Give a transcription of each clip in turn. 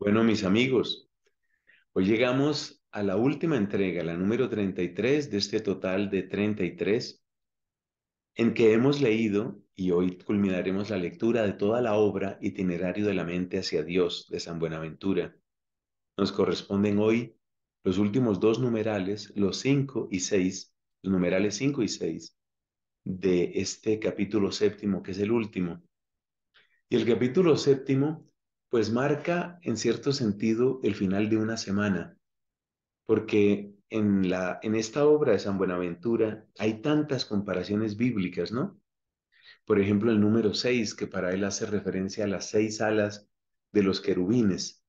Bueno, mis amigos, hoy llegamos a la última entrega, la número 33 de este total de 33, en que hemos leído, y hoy culminaremos la lectura de toda la obra Itinerario de la Mente hacia Dios de San Buenaventura. Nos corresponden hoy los últimos dos numerales, los cinco y seis, los numerales cinco y seis, de este capítulo séptimo, que es el último. Y el capítulo séptimo pues marca en cierto sentido el final de una semana, porque en, la, en esta obra de San Buenaventura hay tantas comparaciones bíblicas, ¿no? Por ejemplo, el número 6, que para él hace referencia a las seis alas de los querubines,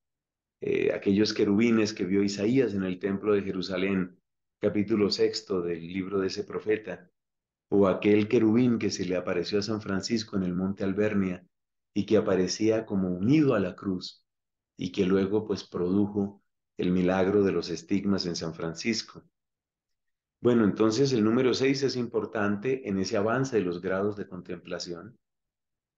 eh, aquellos querubines que vio Isaías en el templo de Jerusalén, capítulo sexto del libro de ese profeta, o aquel querubín que se le apareció a San Francisco en el monte Albernia, y que aparecía como unido a la cruz y que luego pues produjo el milagro de los estigmas en San Francisco. Bueno, entonces el número 6 es importante en ese avance de los grados de contemplación,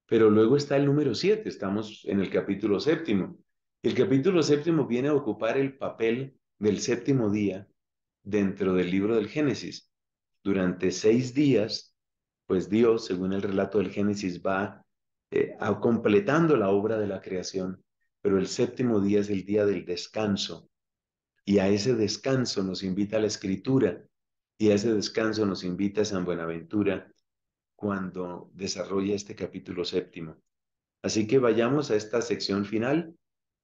pero luego está el número 7, estamos en el capítulo séptimo. El capítulo séptimo viene a ocupar el papel del séptimo día dentro del libro del Génesis. Durante seis días, pues Dios, según el relato del Génesis, va eh, completando la obra de la creación, pero el séptimo día es el día del descanso. Y a ese descanso nos invita la escritura, y a ese descanso nos invita San Buenaventura cuando desarrolla este capítulo séptimo. Así que vayamos a esta sección final,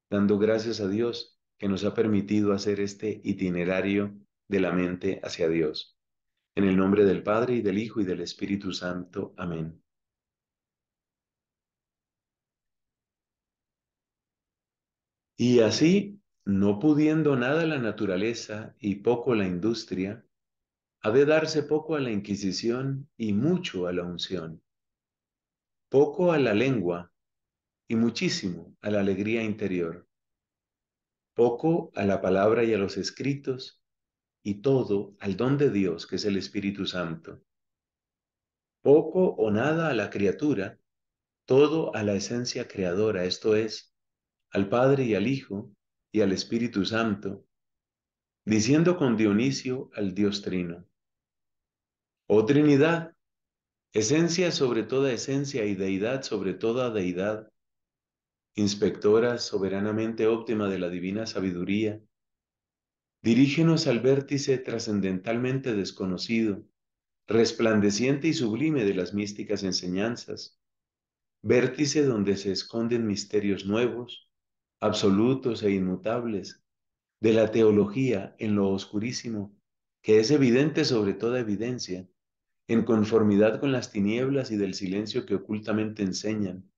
dando gracias a Dios que nos ha permitido hacer este itinerario de la mente hacia Dios. En el nombre del Padre y del Hijo y del Espíritu Santo. Amén. Y así, no pudiendo nada la naturaleza y poco la industria, ha de darse poco a la Inquisición y mucho a la unción, poco a la lengua y muchísimo a la alegría interior, poco a la palabra y a los escritos, y todo al don de Dios que es el Espíritu Santo, poco o nada a la criatura, todo a la esencia creadora, esto es, al Padre y al Hijo y al Espíritu Santo, diciendo con Dionisio al Dios Trino, Oh Trinidad, esencia sobre toda esencia y deidad sobre toda deidad, inspectora soberanamente óptima de la divina sabiduría, dirígenos al vértice trascendentalmente desconocido, resplandeciente y sublime de las místicas enseñanzas, vértice donde se esconden misterios nuevos, absolutos e inmutables, de la teología en lo oscurísimo, que es evidente sobre toda evidencia, en conformidad con las tinieblas y del silencio que ocultamente enseñan,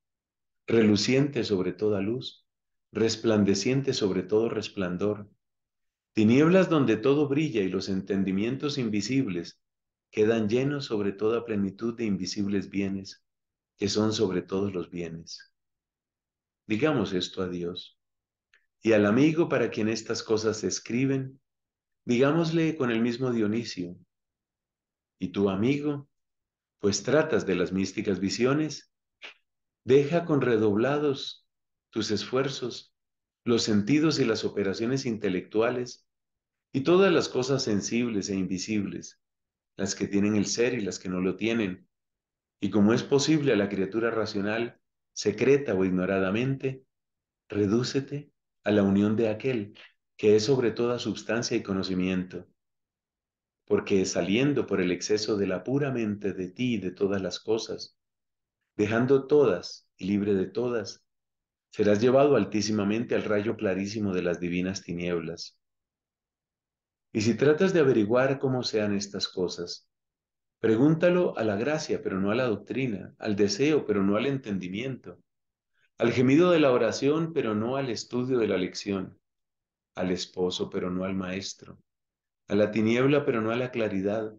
reluciente sobre toda luz, resplandeciente sobre todo resplandor, tinieblas donde todo brilla y los entendimientos invisibles quedan llenos sobre toda plenitud de invisibles bienes, que son sobre todos los bienes. Digamos esto a Dios. Y al amigo para quien estas cosas se escriben, digámosle con el mismo Dionisio. Y tu amigo, pues tratas de las místicas visiones, deja con redoblados tus esfuerzos, los sentidos y las operaciones intelectuales, y todas las cosas sensibles e invisibles, las que tienen el ser y las que no lo tienen, y como es posible a la criatura racional, secreta o ignoradamente, redúcete a la unión de aquel que es sobre toda substancia y conocimiento, porque saliendo por el exceso de la pura mente de ti y de todas las cosas, dejando todas y libre de todas, serás llevado altísimamente al rayo clarísimo de las divinas tinieblas. Y si tratas de averiguar cómo sean estas cosas, Pregúntalo a la gracia, pero no a la doctrina, al deseo, pero no al entendimiento, al gemido de la oración, pero no al estudio de la lección, al esposo, pero no al maestro, a la tiniebla, pero no a la claridad,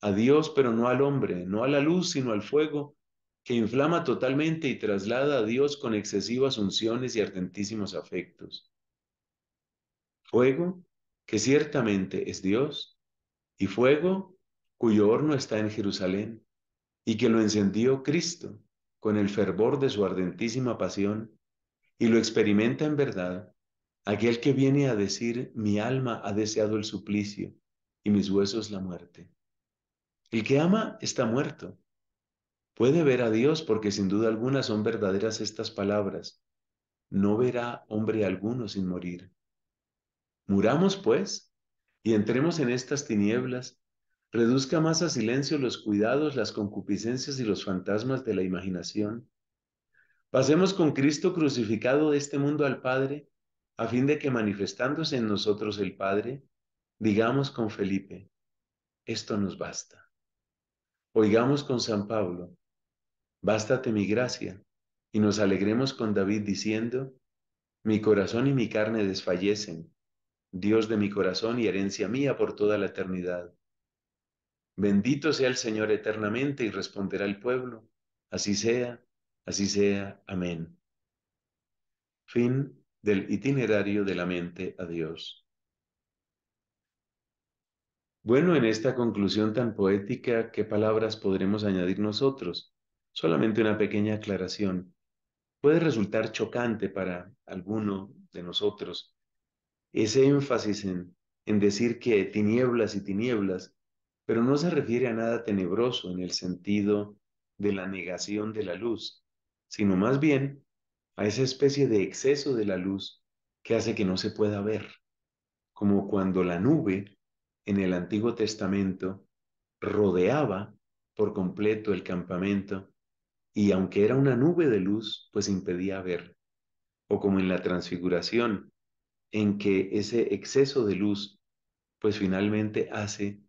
a Dios, pero no al hombre, no a la luz, sino al fuego, que inflama totalmente y traslada a Dios con excesivas unciones y ardentísimos afectos. Fuego, que ciertamente es Dios, y fuego, cuyo horno está en Jerusalén, y que lo encendió Cristo con el fervor de su ardentísima pasión, y lo experimenta en verdad aquel que viene a decir, mi alma ha deseado el suplicio y mis huesos la muerte. El que ama está muerto. Puede ver a Dios porque sin duda alguna son verdaderas estas palabras. No verá hombre alguno sin morir. Muramos pues y entremos en estas tinieblas reduzca más a silencio los cuidados, las concupiscencias y los fantasmas de la imaginación. Pasemos con Cristo crucificado de este mundo al Padre, a fin de que manifestándose en nosotros el Padre, digamos con Felipe, esto nos basta. Oigamos con San Pablo, bástate mi gracia, y nos alegremos con David diciendo, mi corazón y mi carne desfallecen, Dios de mi corazón y herencia mía por toda la eternidad. Bendito sea el Señor eternamente y responderá el pueblo. Así sea, así sea. Amén. Fin del itinerario de la mente a Dios. Bueno, en esta conclusión tan poética, ¿qué palabras podremos añadir nosotros? Solamente una pequeña aclaración. Puede resultar chocante para alguno de nosotros ese énfasis en, en decir que tinieblas y tinieblas pero no se refiere a nada tenebroso en el sentido de la negación de la luz, sino más bien a esa especie de exceso de la luz que hace que no se pueda ver, como cuando la nube en el Antiguo Testamento rodeaba por completo el campamento y aunque era una nube de luz, pues impedía ver, o como en la transfiguración, en que ese exceso de luz pues finalmente hace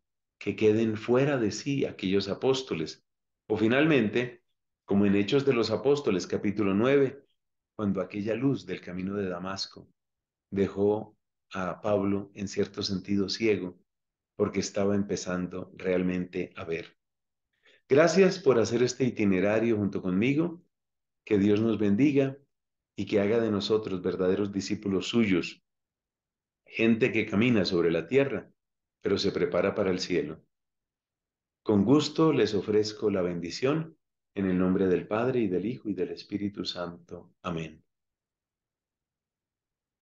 que queden fuera de sí aquellos apóstoles. O finalmente, como en Hechos de los Apóstoles capítulo 9, cuando aquella luz del camino de Damasco dejó a Pablo en cierto sentido ciego, porque estaba empezando realmente a ver. Gracias por hacer este itinerario junto conmigo, que Dios nos bendiga y que haga de nosotros verdaderos discípulos suyos, gente que camina sobre la tierra pero se prepara para el cielo. Con gusto les ofrezco la bendición en el nombre del Padre y del Hijo y del Espíritu Santo. Amén.